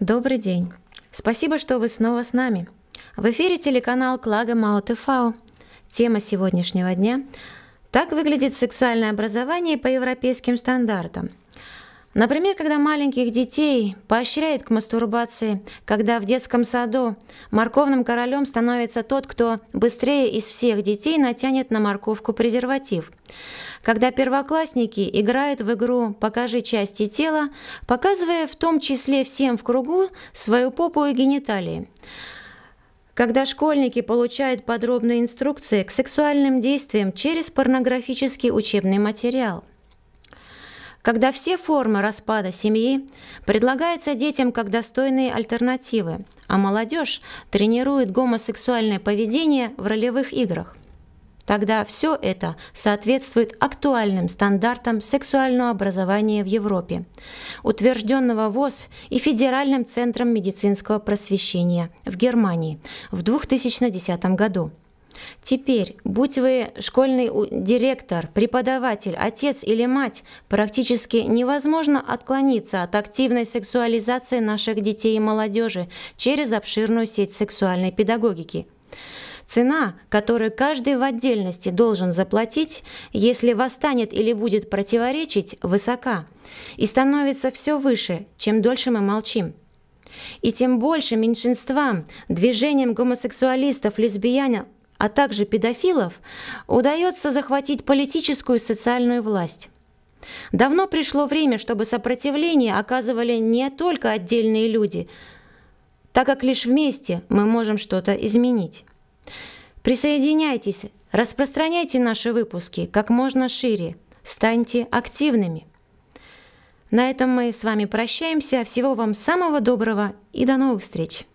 Добрый день. Спасибо, что вы снова с нами. В эфире телеканал Клага Мао Тема сегодняшнего дня – так выглядит сексуальное образование по европейским стандартам. Например, когда маленьких детей поощряют к мастурбации, когда в детском саду морковным королем становится тот, кто быстрее из всех детей натянет на морковку презерватив, когда первоклассники играют в игру «покажи части тела», показывая в том числе всем в кругу свою попу и гениталии, когда школьники получают подробные инструкции к сексуальным действиям через порнографический учебный материал – когда все формы распада семьи предлагаются детям как достойные альтернативы, а молодежь тренирует гомосексуальное поведение в ролевых играх. Тогда все это соответствует актуальным стандартам сексуального образования в Европе, утвержденного ВОЗ и Федеральным центром медицинского просвещения в Германии в 2010 году. Теперь, будь вы школьный директор, преподаватель, отец или мать, практически невозможно отклониться от активной сексуализации наших детей и молодежи через обширную сеть сексуальной педагогики. Цена, которую каждый в отдельности должен заплатить, если восстанет или будет противоречить, высока и становится все выше, чем дольше мы молчим. И тем больше меньшинствам, движением гомосексуалистов, лесбиян, а также педофилов, удается захватить политическую и социальную власть. Давно пришло время, чтобы сопротивление оказывали не только отдельные люди, так как лишь вместе мы можем что-то изменить. Присоединяйтесь, распространяйте наши выпуски как можно шире, станьте активными. На этом мы с вами прощаемся. Всего вам самого доброго и до новых встреч!